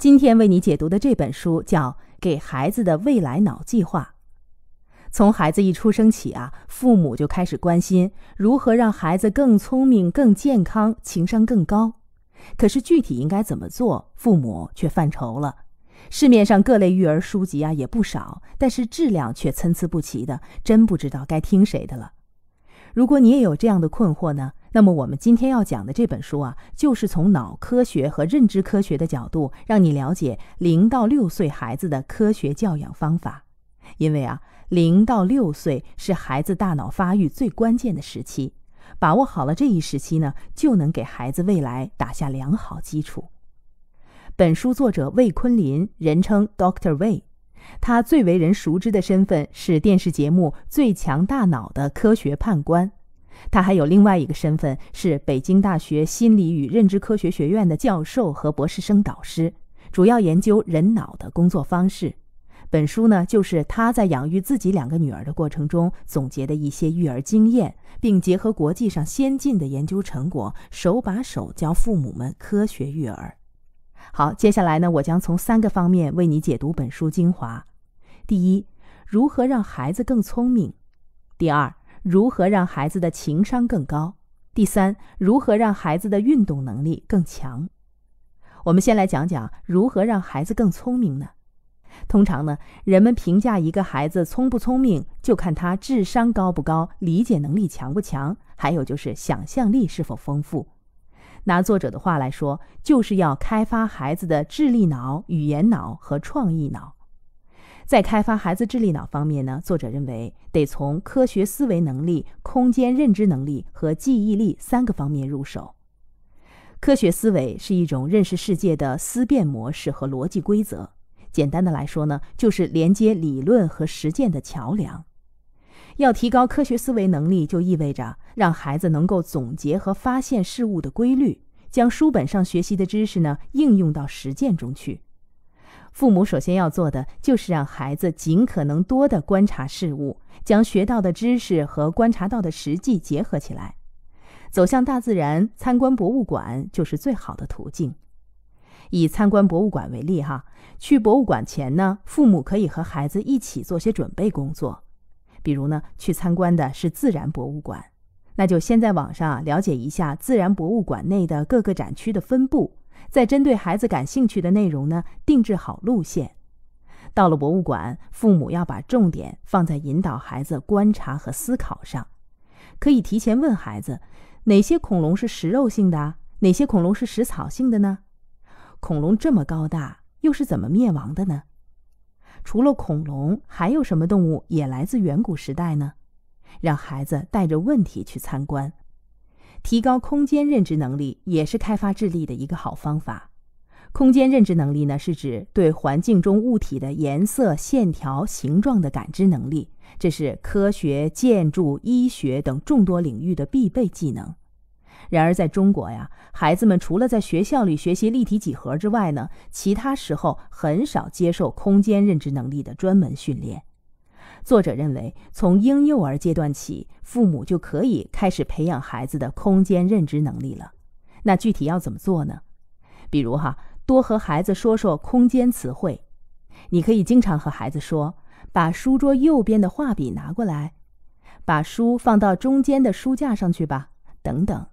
今天为你解读的这本书叫《给孩子的未来脑计划》。从孩子一出生起啊，父母就开始关心如何让孩子更聪明、更健康、情商更高。可是具体应该怎么做，父母却犯愁了。市面上各类育儿书籍啊也不少，但是质量却参差不齐的，真不知道该听谁的了。如果你也有这样的困惑呢？那么我们今天要讲的这本书啊，就是从脑科学和认知科学的角度，让你了解零到六岁孩子的科学教养方法。因为啊，零到六岁是孩子大脑发育最关键的时期，把握好了这一时期呢，就能给孩子未来打下良好基础。本书作者魏坤林，人称 Doctor 魏，他最为人熟知的身份是电视节目《最强大脑》的科学判官。他还有另外一个身份，是北京大学心理与认知科学学院的教授和博士生导师，主要研究人脑的工作方式。本书呢，就是他在养育自己两个女儿的过程中总结的一些育儿经验，并结合国际上先进的研究成果，手把手教父母们科学育儿。好，接下来呢，我将从三个方面为你解读本书精华：第一，如何让孩子更聪明；第二。如何让孩子的情商更高？第三，如何让孩子的运动能力更强？我们先来讲讲如何让孩子更聪明呢？通常呢，人们评价一个孩子聪不聪明，就看他智商高不高，理解能力强不强，还有就是想象力是否丰富。拿作者的话来说，就是要开发孩子的智力脑、语言脑和创意脑。在开发孩子智力脑方面呢，作者认为得从科学思维能力、空间认知能力和记忆力三个方面入手。科学思维是一种认识世界的思辨模式和逻辑规则。简单的来说呢，就是连接理论和实践的桥梁。要提高科学思维能力，就意味着让孩子能够总结和发现事物的规律，将书本上学习的知识呢应用到实践中去。父母首先要做的就是让孩子尽可能多的观察事物，将学到的知识和观察到的实际结合起来。走向大自然、参观博物馆就是最好的途径。以参观博物馆为例，哈，去博物馆前呢，父母可以和孩子一起做些准备工作。比如呢，去参观的是自然博物馆，那就先在网上了解一下自然博物馆内的各个展区的分布。在针对孩子感兴趣的内容呢，定制好路线。到了博物馆，父母要把重点放在引导孩子观察和思考上。可以提前问孩子：哪些恐龙是食肉性的？哪些恐龙是食草性的呢？恐龙这么高大，又是怎么灭亡的呢？除了恐龙，还有什么动物也来自远古时代呢？让孩子带着问题去参观。提高空间认知能力也是开发智力的一个好方法。空间认知能力呢，是指对环境中物体的颜色、线条、形状的感知能力，这是科学、建筑、医学等众多领域的必备技能。然而，在中国呀，孩子们除了在学校里学习立体几何之外呢，其他时候很少接受空间认知能力的专门训练。作者认为，从婴幼儿阶段起，父母就可以开始培养孩子的空间认知能力了。那具体要怎么做呢？比如哈，多和孩子说说空间词汇。你可以经常和孩子说：“把书桌右边的画笔拿过来，把书放到中间的书架上去吧。”等等。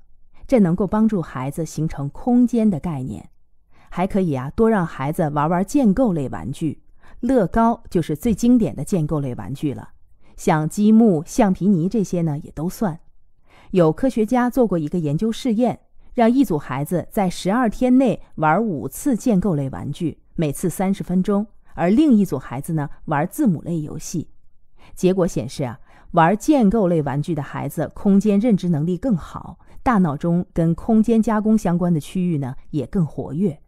这能够帮助孩子形成空间的概念。还可以啊，多让孩子玩玩建构类玩具。乐高就是最经典的建构类玩具了，像积木、橡皮泥这些呢也都算。有科学家做过一个研究试验，让一组孩子在十二天内玩五次建构类玩具，每次三十分钟，而另一组孩子呢玩字母类游戏。结果显示啊，玩建构类玩具的孩子空间认知能力更好，大脑中跟空间加工相关的区域呢也更活跃。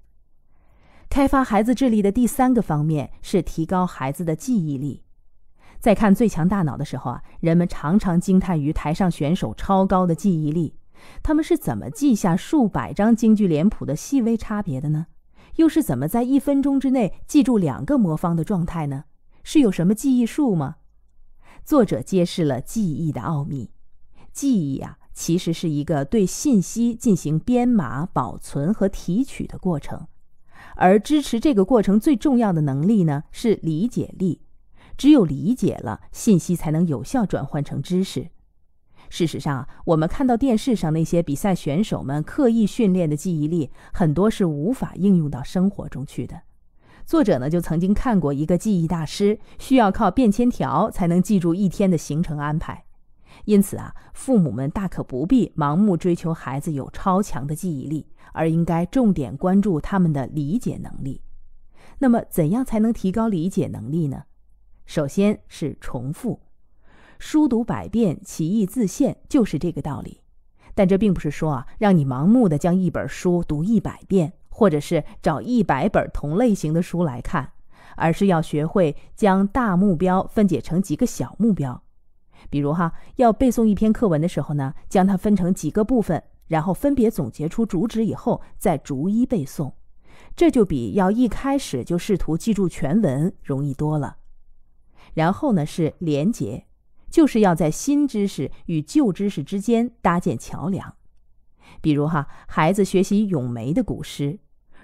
开发孩子智力的第三个方面是提高孩子的记忆力。在看《最强大脑》的时候啊，人们常常惊叹于台上选手超高的记忆力。他们是怎么记下数百张京剧脸谱的细微差别的呢？又是怎么在一分钟之内记住两个魔方的状态呢？是有什么记忆术吗？作者揭示了记忆的奥秘。记忆啊，其实是一个对信息进行编码、保存和提取的过程。而支持这个过程最重要的能力呢，是理解力。只有理解了，信息才能有效转换成知识。事实上啊，我们看到电视上那些比赛选手们刻意训练的记忆力，很多是无法应用到生活中去的。作者呢，就曾经看过一个记忆大师，需要靠便签条才能记住一天的行程安排。因此啊，父母们大可不必盲目追求孩子有超强的记忆力，而应该重点关注他们的理解能力。那么，怎样才能提高理解能力呢？首先是重复，书读百遍，其义自现，就是这个道理。但这并不是说啊，让你盲目的将一本书读一百遍，或者是找一百本同类型的书来看，而是要学会将大目标分解成几个小目标。比如哈，要背诵一篇课文的时候呢，将它分成几个部分，然后分别总结出主旨，以后再逐一背诵，这就比要一开始就试图记住全文容易多了。然后呢是联结，就是要在新知识与旧知识之间搭建桥梁。比如哈，孩子学习《咏梅》的古诗，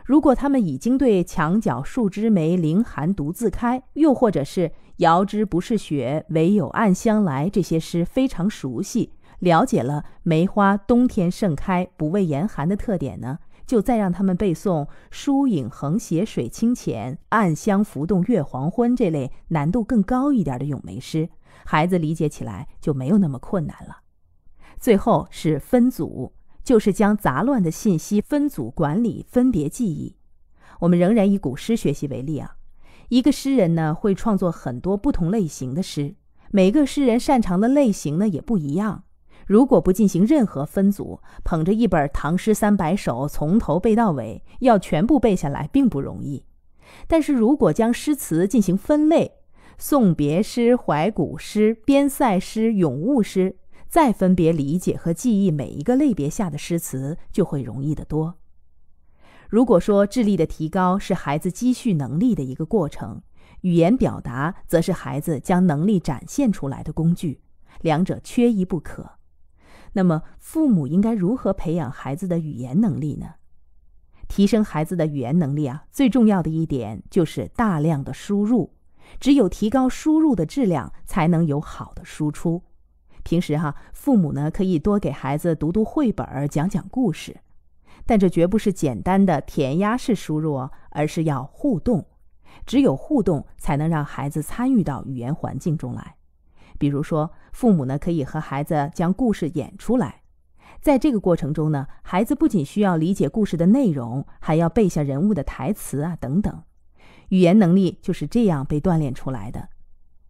如果他们已经对“墙角数枝梅，凌寒独自开”，又或者是。遥知不是雪，唯有暗香来。这些诗非常熟悉，了解了梅花冬天盛开、不畏严寒的特点呢，就再让他们背诵“疏影横斜水清浅，暗香浮动月黄昏”这类难度更高一点的咏梅诗，孩子理解起来就没有那么困难了。最后是分组，就是将杂乱的信息分组管理，分别记忆。我们仍然以古诗学习为例啊。一个诗人呢，会创作很多不同类型的诗，每个诗人擅长的类型呢也不一样。如果不进行任何分组，捧着一本《唐诗三百首》从头背到尾，要全部背下来并不容易。但是如果将诗词进行分类，送别诗、怀古诗、边塞诗、咏物诗，再分别理解和记忆每一个类别下的诗词，就会容易得多。如果说智力的提高是孩子积蓄能力的一个过程，语言表达则是孩子将能力展现出来的工具，两者缺一不可。那么，父母应该如何培养孩子的语言能力呢？提升孩子的语言能力啊，最重要的一点就是大量的输入，只有提高输入的质量，才能有好的输出。平时哈，父母呢可以多给孩子读读绘本，讲讲故事。但这绝不是简单的填鸭式输入，而是要互动。只有互动，才能让孩子参与到语言环境中来。比如说，父母呢可以和孩子将故事演出来，在这个过程中呢，孩子不仅需要理解故事的内容，还要背下人物的台词啊等等。语言能力就是这样被锻炼出来的。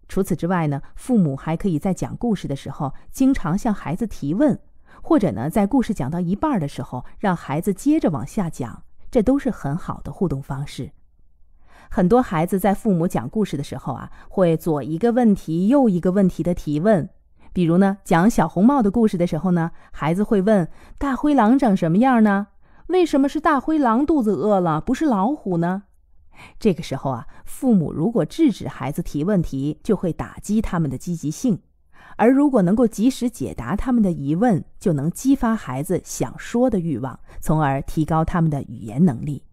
除此之外呢，父母还可以在讲故事的时候，经常向孩子提问。或者呢，在故事讲到一半的时候，让孩子接着往下讲，这都是很好的互动方式。很多孩子在父母讲故事的时候啊，会左一个问题右一个问题的提问。比如呢，讲小红帽的故事的时候呢，孩子会问：“大灰狼长什么样呢？为什么是大灰狼肚子饿了，不是老虎呢？”这个时候啊，父母如果制止孩子提问题，就会打击他们的积极性。而如果能够及时解答他们的疑问，就能激发孩子想说的欲望，从而提高他们的语言能力。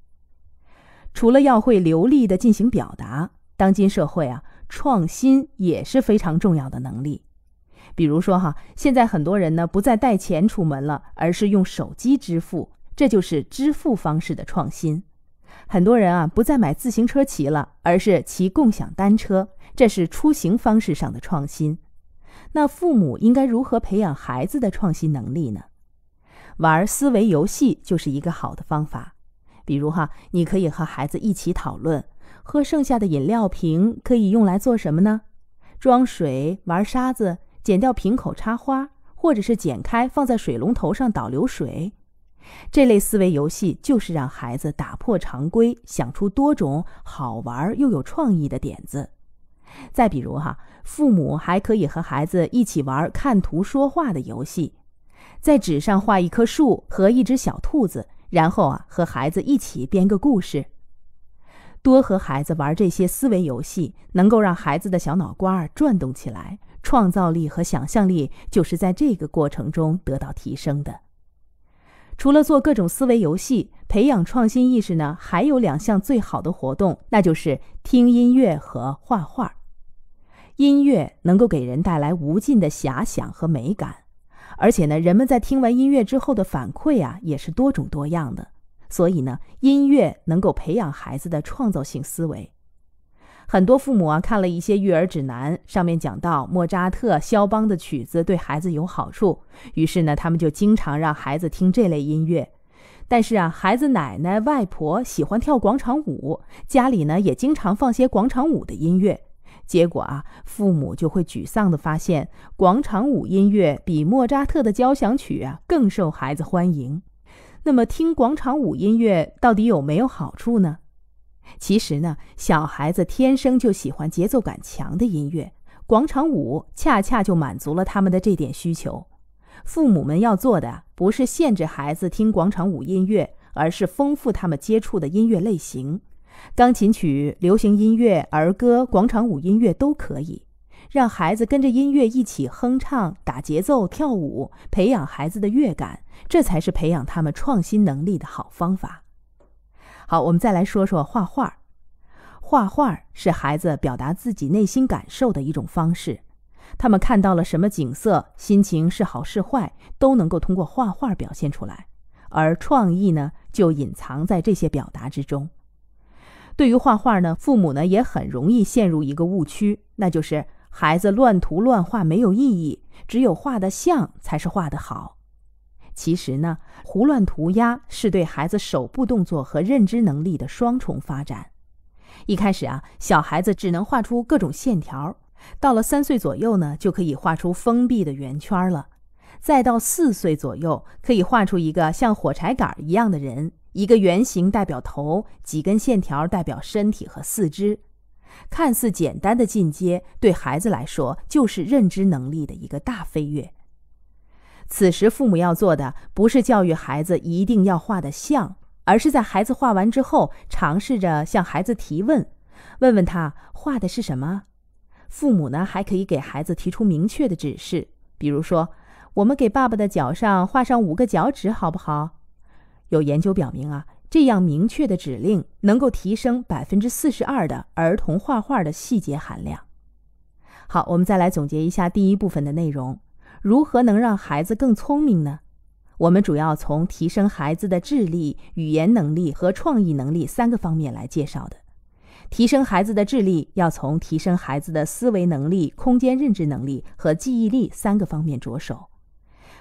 除了要会流利的进行表达，当今社会啊，创新也是非常重要的能力。比如说哈，现在很多人呢不再带钱出门了，而是用手机支付，这就是支付方式的创新。很多人啊不再买自行车骑了，而是骑共享单车，这是出行方式上的创新。那父母应该如何培养孩子的创新能力呢？玩思维游戏就是一个好的方法。比如哈，你可以和孩子一起讨论：喝剩下的饮料瓶可以用来做什么呢？装水、玩沙子、剪掉瓶口插花，或者是剪开放在水龙头上导流水。这类思维游戏就是让孩子打破常规，想出多种好玩又有创意的点子。再比如哈。父母还可以和孩子一起玩看图说话的游戏，在纸上画一棵树和一只小兔子，然后啊和孩子一起编个故事。多和孩子玩这些思维游戏，能够让孩子的小脑瓜儿转动起来，创造力和想象力就是在这个过程中得到提升的。除了做各种思维游戏，培养创新意识呢，还有两项最好的活动，那就是听音乐和画画。音乐能够给人带来无尽的遐想和美感，而且呢，人们在听完音乐之后的反馈啊，也是多种多样的。所以呢，音乐能够培养孩子的创造性思维。很多父母啊，看了一些育儿指南，上面讲到莫扎特、肖邦的曲子对孩子有好处，于是呢，他们就经常让孩子听这类音乐。但是啊，孩子奶奶外婆喜欢跳广场舞，家里呢也经常放些广场舞的音乐。结果啊，父母就会沮丧地发现，广场舞音乐比莫扎特的交响曲啊更受孩子欢迎。那么，听广场舞音乐到底有没有好处呢？其实呢，小孩子天生就喜欢节奏感强的音乐，广场舞恰恰就满足了他们的这点需求。父母们要做的不是限制孩子听广场舞音乐，而是丰富他们接触的音乐类型。钢琴曲、流行音乐、儿歌、广场舞音乐都可以，让孩子跟着音乐一起哼唱、打节奏、跳舞，培养孩子的乐感，这才是培养他们创新能力的好方法。好，我们再来说说画画。画画是孩子表达自己内心感受的一种方式，他们看到了什么景色，心情是好是坏，都能够通过画画表现出来，而创意呢，就隐藏在这些表达之中。对于画画呢，父母呢也很容易陷入一个误区，那就是孩子乱涂乱画没有意义，只有画得像才是画得好。其实呢，胡乱涂鸦是对孩子手部动作和认知能力的双重发展。一开始啊，小孩子只能画出各种线条，到了三岁左右呢，就可以画出封闭的圆圈了，再到四岁左右，可以画出一个像火柴杆一样的人。一个圆形代表头，几根线条代表身体和四肢。看似简单的进阶，对孩子来说就是认知能力的一个大飞跃。此时，父母要做的不是教育孩子一定要画的像，而是在孩子画完之后，尝试着向孩子提问，问问他画的是什么。父母呢，还可以给孩子提出明确的指示，比如说，我们给爸爸的脚上画上五个脚趾，好不好？有研究表明啊，这样明确的指令能够提升百分之四十二的儿童画画的细节含量。好，我们再来总结一下第一部分的内容：如何能让孩子更聪明呢？我们主要从提升孩子的智力、语言能力和创意能力三个方面来介绍的。提升孩子的智力，要从提升孩子的思维能力、空间认知能力和记忆力三个方面着手。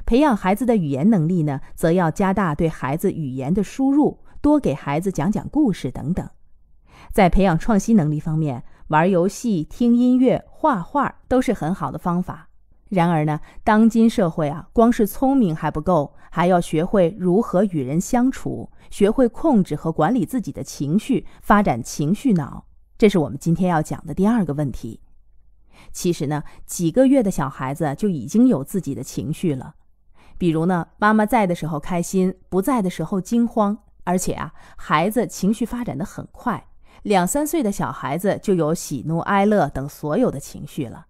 培养孩子的语言能力呢，则要加大对孩子语言的输入，多给孩子讲讲故事等等。在培养创新能力方面，玩游戏、听音乐、画画都是很好的方法。然而呢，当今社会啊，光是聪明还不够，还要学会如何与人相处，学会控制和管理自己的情绪，发展情绪脑。这是我们今天要讲的第二个问题。其实呢，几个月的小孩子就已经有自己的情绪了。比如呢，妈妈在的时候开心，不在的时候惊慌。而且啊，孩子情绪发展的很快，两三岁的小孩子就有喜怒哀乐等所有的情绪了。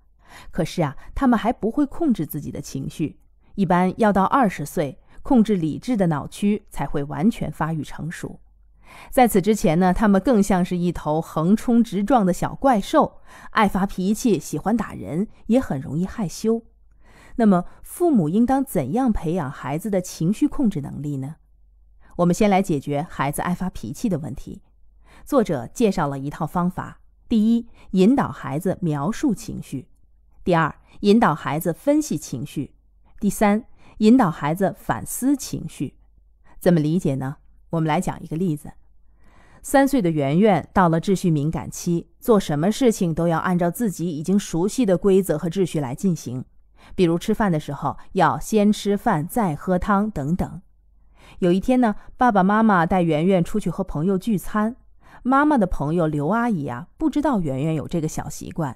可是啊，他们还不会控制自己的情绪，一般要到二十岁，控制理智的脑区才会完全发育成熟。在此之前呢，他们更像是一头横冲直撞的小怪兽，爱发脾气，喜欢打人，也很容易害羞。那么，父母应当怎样培养孩子的情绪控制能力呢？我们先来解决孩子爱发脾气的问题。作者介绍了一套方法：第一，引导孩子描述情绪；第二，引导孩子分析情绪；第三，引导孩子反思情绪。怎么理解呢？我们来讲一个例子。三岁的圆圆到了秩序敏感期，做什么事情都要按照自己已经熟悉的规则和秩序来进行。比如吃饭的时候要先吃饭再喝汤等等。有一天呢，爸爸妈妈带圆圆出去和朋友聚餐，妈妈的朋友刘阿姨啊，不知道圆圆有这个小习惯。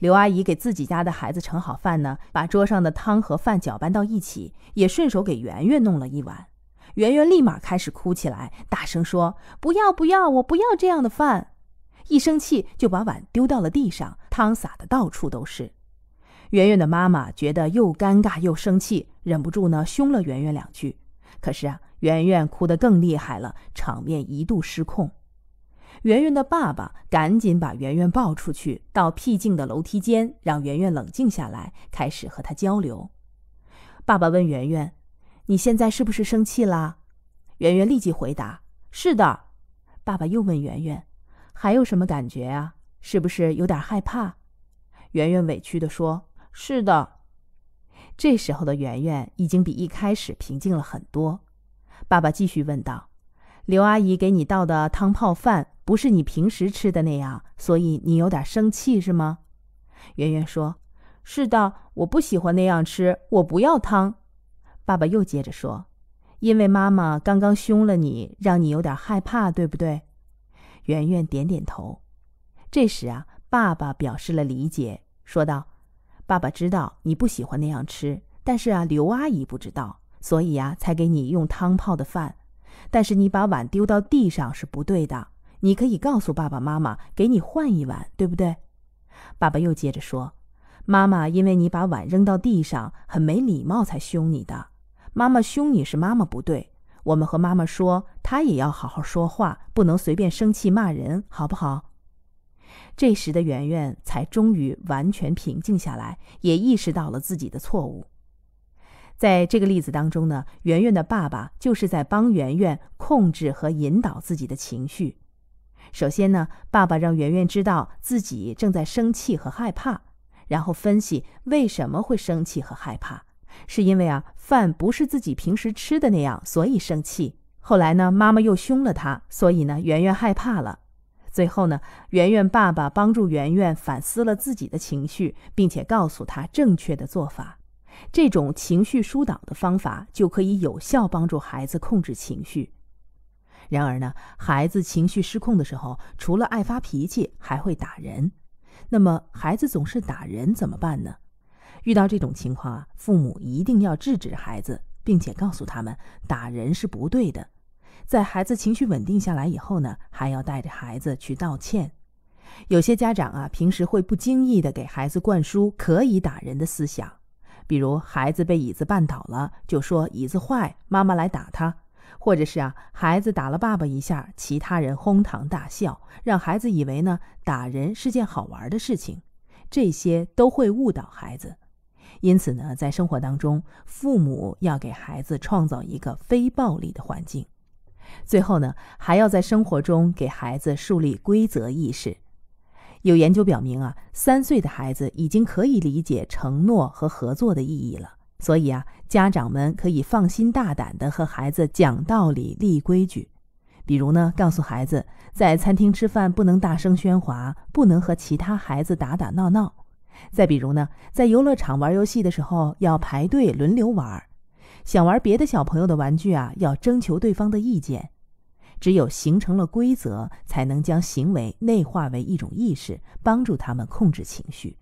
刘阿姨给自己家的孩子盛好饭呢，把桌上的汤和饭搅拌到一起，也顺手给圆圆弄了一碗。圆圆立马开始哭起来，大声说：“不要不要，我不要这样的饭！”一生气就把碗丢到了地上，汤洒的到处都是。圆圆的妈妈觉得又尴尬又生气，忍不住呢凶了圆圆两句。可是啊，圆圆哭得更厉害了，场面一度失控。圆圆的爸爸赶紧把圆圆抱出去，到僻静的楼梯间，让圆圆冷静下来，开始和他交流。爸爸问圆圆：“你现在是不是生气啦？”圆圆立即回答：“是的。”爸爸又问圆圆：“还有什么感觉啊？是不是有点害怕？”圆圆委屈地说。是的，这时候的圆圆已经比一开始平静了很多。爸爸继续问道：“刘阿姨给你倒的汤泡饭不是你平时吃的那样，所以你有点生气是吗？”圆圆说：“是的，我不喜欢那样吃，我不要汤。”爸爸又接着说：“因为妈妈刚刚凶了你，让你有点害怕，对不对？”圆圆点点头。这时啊，爸爸表示了理解，说道。爸爸知道你不喜欢那样吃，但是啊，刘阿姨不知道，所以啊，才给你用汤泡的饭。但是你把碗丢到地上是不对的，你可以告诉爸爸妈妈给你换一碗，对不对？爸爸又接着说：“妈妈因为你把碗扔到地上，很没礼貌，才凶你的。妈妈凶你是妈妈不对，我们和妈妈说，她也要好好说话，不能随便生气骂人，好不好？”这时的圆圆才终于完全平静下来，也意识到了自己的错误。在这个例子当中呢，圆圆的爸爸就是在帮圆圆控制和引导自己的情绪。首先呢，爸爸让圆圆知道自己正在生气和害怕，然后分析为什么会生气和害怕，是因为啊饭不是自己平时吃的那样，所以生气。后来呢，妈妈又凶了他，所以呢，圆圆害怕了。最后呢，圆圆爸爸帮助圆圆反思了自己的情绪，并且告诉他正确的做法。这种情绪疏导的方法就可以有效帮助孩子控制情绪。然而呢，孩子情绪失控的时候，除了爱发脾气，还会打人。那么，孩子总是打人怎么办呢？遇到这种情况啊，父母一定要制止孩子，并且告诉他们打人是不对的。在孩子情绪稳定下来以后呢，还要带着孩子去道歉。有些家长啊，平时会不经意的给孩子灌输可以打人的思想，比如孩子被椅子绊倒了，就说椅子坏，妈妈来打他；或者是啊，孩子打了爸爸一下，其他人哄堂大笑，让孩子以为呢打人是件好玩的事情。这些都会误导孩子。因此呢，在生活当中，父母要给孩子创造一个非暴力的环境。最后呢，还要在生活中给孩子树立规则意识。有研究表明啊，三岁的孩子已经可以理解承诺和合作的意义了。所以啊，家长们可以放心大胆地和孩子讲道理、立规矩。比如呢，告诉孩子在餐厅吃饭不能大声喧哗，不能和其他孩子打打闹闹。再比如呢，在游乐场玩游戏的时候要排队轮流玩。想玩别的小朋友的玩具啊，要征求对方的意见。只有形成了规则，才能将行为内化为一种意识，帮助他们控制情绪。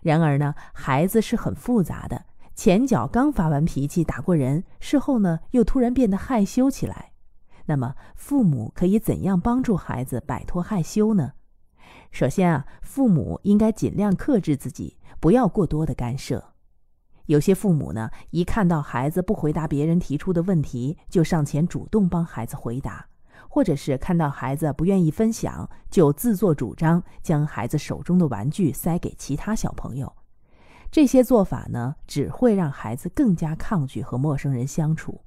然而呢，孩子是很复杂的，前脚刚发完脾气打过人，事后呢又突然变得害羞起来。那么，父母可以怎样帮助孩子摆脱害羞呢？首先啊，父母应该尽量克制自己，不要过多的干涉。有些父母呢，一看到孩子不回答别人提出的问题，就上前主动帮孩子回答；或者是看到孩子不愿意分享，就自作主张将孩子手中的玩具塞给其他小朋友。这些做法呢，只会让孩子更加抗拒和陌生人相处。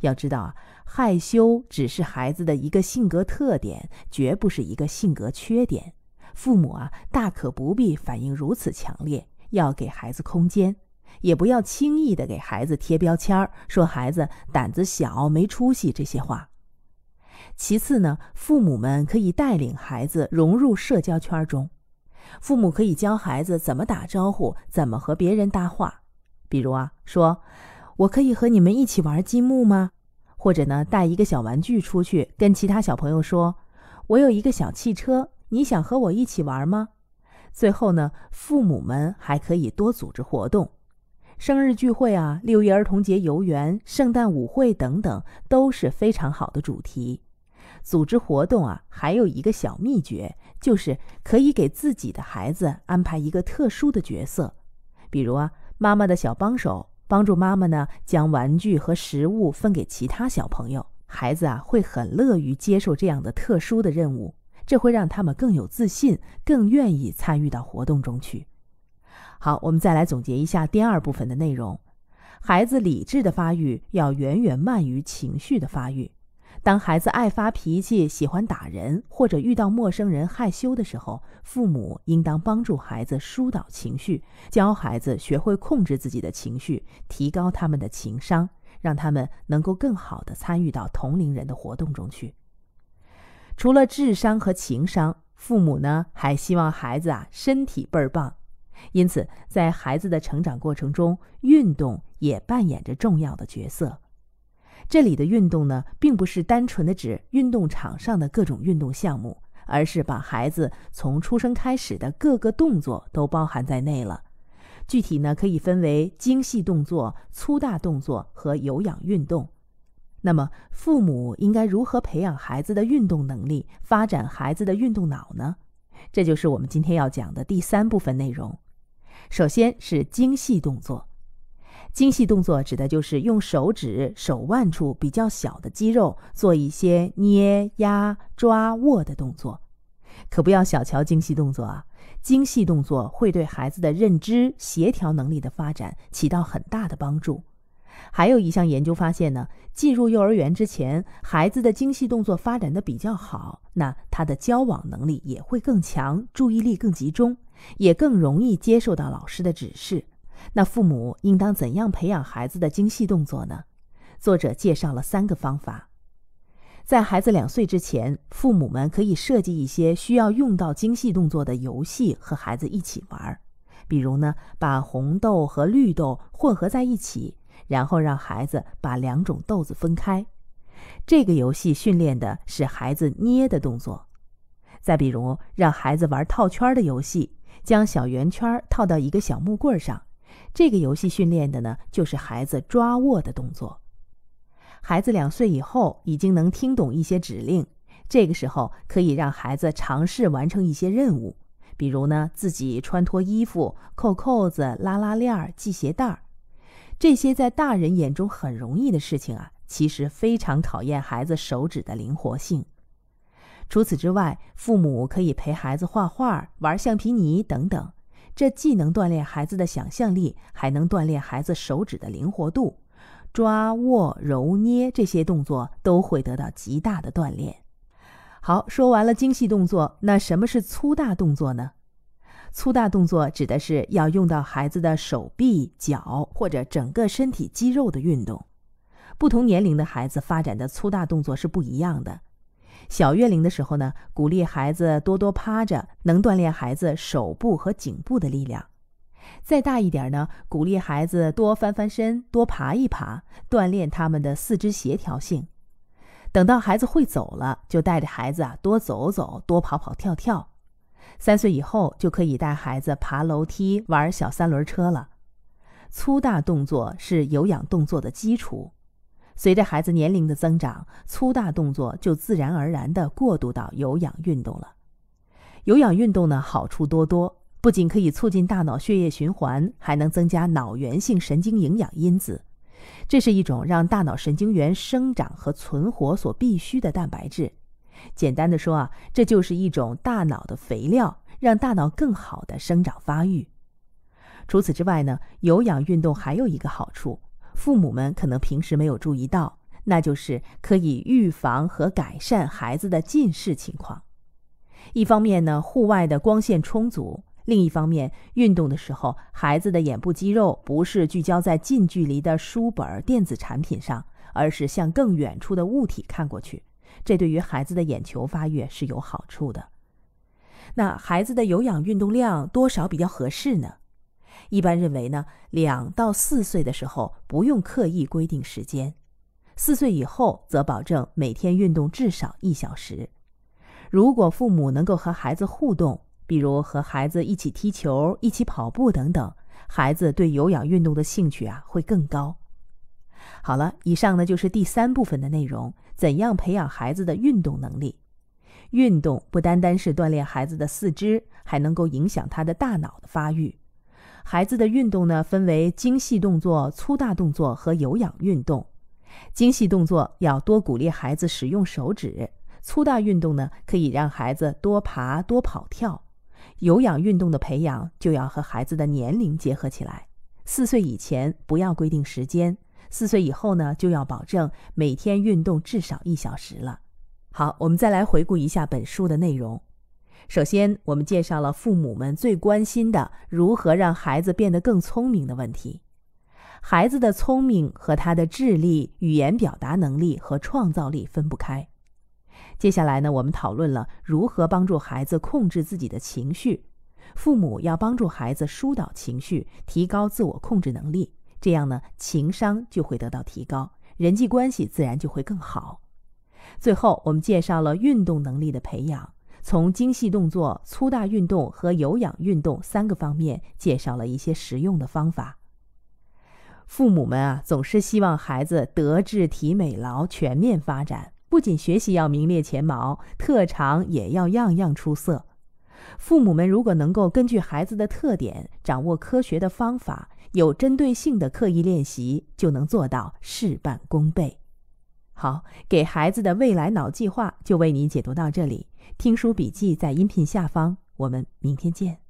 要知道啊，害羞只是孩子的一个性格特点，绝不是一个性格缺点。父母啊，大可不必反应如此强烈，要给孩子空间。也不要轻易的给孩子贴标签儿，说孩子胆子小、没出息这些话。其次呢，父母们可以带领孩子融入社交圈中，父母可以教孩子怎么打招呼，怎么和别人搭话。比如啊，说：“我可以和你们一起玩积木吗？”或者呢，带一个小玩具出去，跟其他小朋友说：“我有一个小汽车，你想和我一起玩吗？”最后呢，父母们还可以多组织活动。生日聚会啊，六一儿童节游园、圣诞舞会等等，都是非常好的主题。组织活动啊，还有一个小秘诀，就是可以给自己的孩子安排一个特殊的角色，比如啊，妈妈的小帮手，帮助妈妈呢将玩具和食物分给其他小朋友。孩子啊，会很乐于接受这样的特殊的任务，这会让他们更有自信，更愿意参与到活动中去。好，我们再来总结一下第二部分的内容。孩子理智的发育要远远慢于情绪的发育。当孩子爱发脾气、喜欢打人或者遇到陌生人害羞的时候，父母应当帮助孩子疏导情绪，教孩子学会控制自己的情绪，提高他们的情商，让他们能够更好的参与到同龄人的活动中去。除了智商和情商，父母呢还希望孩子啊身体倍儿棒。因此，在孩子的成长过程中，运动也扮演着重要的角色。这里的运动呢，并不是单纯的指运动场上的各种运动项目，而是把孩子从出生开始的各个动作都包含在内了。具体呢，可以分为精细动作、粗大动作和有氧运动。那么，父母应该如何培养孩子的运动能力，发展孩子的运动脑呢？这就是我们今天要讲的第三部分内容。首先是精细动作，精细动作指的就是用手指、手腕处比较小的肌肉做一些捏、压、抓、握的动作。可不要小瞧精细动作啊！精细动作会对孩子的认知、协调能力的发展起到很大的帮助。还有一项研究发现呢，进入幼儿园之前，孩子的精细动作发展的比较好，那他的交往能力也会更强，注意力更集中。也更容易接受到老师的指示。那父母应当怎样培养孩子的精细动作呢？作者介绍了三个方法：在孩子两岁之前，父母们可以设计一些需要用到精细动作的游戏和孩子一起玩。比如呢，把红豆和绿豆混合在一起，然后让孩子把两种豆子分开。这个游戏训练的是孩子捏的动作。再比如，让孩子玩套圈的游戏。将小圆圈套到一个小木棍上，这个游戏训练的呢就是孩子抓握的动作。孩子两岁以后已经能听懂一些指令，这个时候可以让孩子尝试完成一些任务，比如呢自己穿脱衣服、扣扣子、拉拉链、系鞋带儿。这些在大人眼中很容易的事情啊，其实非常考验孩子手指的灵活性。除此之外，父母可以陪孩子画画、玩橡皮泥等等。这既能锻炼孩子的想象力，还能锻炼孩子手指的灵活度，抓握、揉捏这些动作都会得到极大的锻炼。好，说完了精细动作，那什么是粗大动作呢？粗大动作指的是要用到孩子的手臂、脚或者整个身体肌肉的运动。不同年龄的孩子发展的粗大动作是不一样的。小月龄的时候呢，鼓励孩子多多趴着，能锻炼孩子手部和颈部的力量。再大一点呢，鼓励孩子多翻翻身，多爬一爬，锻炼他们的四肢协调性。等到孩子会走了，就带着孩子啊多走走，多跑跑跳跳。三岁以后就可以带孩子爬楼梯、玩小三轮车了。粗大动作是有氧动作的基础。随着孩子年龄的增长，粗大动作就自然而然地过渡到有氧运动了。有氧运动呢，好处多多，不仅可以促进大脑血液循环，还能增加脑源性神经营养因子。这是一种让大脑神经元生长和存活所必需的蛋白质。简单的说啊，这就是一种大脑的肥料，让大脑更好的生长发育。除此之外呢，有氧运动还有一个好处。父母们可能平时没有注意到，那就是可以预防和改善孩子的近视情况。一方面呢，户外的光线充足；另一方面，运动的时候，孩子的眼部肌肉不是聚焦在近距离的书本、电子产品上，而是向更远处的物体看过去。这对于孩子的眼球发育是有好处的。那孩子的有氧运动量多少比较合适呢？一般认为呢，两到四岁的时候不用刻意规定时间，四岁以后则保证每天运动至少一小时。如果父母能够和孩子互动，比如和孩子一起踢球、一起跑步等等，孩子对有氧运动的兴趣啊会更高。好了，以上呢就是第三部分的内容：怎样培养孩子的运动能力？运动不单单是锻炼孩子的四肢，还能够影响他的大脑的发育。孩子的运动呢，分为精细动作、粗大动作和有氧运动。精细动作要多鼓励孩子使用手指；粗大运动呢，可以让孩子多爬、多跑、跳。有氧运动的培养就要和孩子的年龄结合起来。四岁以前不要规定时间，四岁以后呢，就要保证每天运动至少一小时了。好，我们再来回顾一下本书的内容。首先，我们介绍了父母们最关心的如何让孩子变得更聪明的问题。孩子的聪明和他的智力、语言表达能力和创造力分不开。接下来呢，我们讨论了如何帮助孩子控制自己的情绪。父母要帮助孩子疏导情绪，提高自我控制能力，这样呢，情商就会得到提高，人际关系自然就会更好。最后，我们介绍了运动能力的培养。从精细动作、粗大运动和有氧运动三个方面介绍了一些实用的方法。父母们啊，总是希望孩子德智体美劳全面发展，不仅学习要名列前茅，特长也要样样出色。父母们如果能够根据孩子的特点，掌握科学的方法，有针对性的刻意练习，就能做到事半功倍。好，给孩子的未来脑计划就为你解读到这里。听书笔记在音频下方，我们明天见。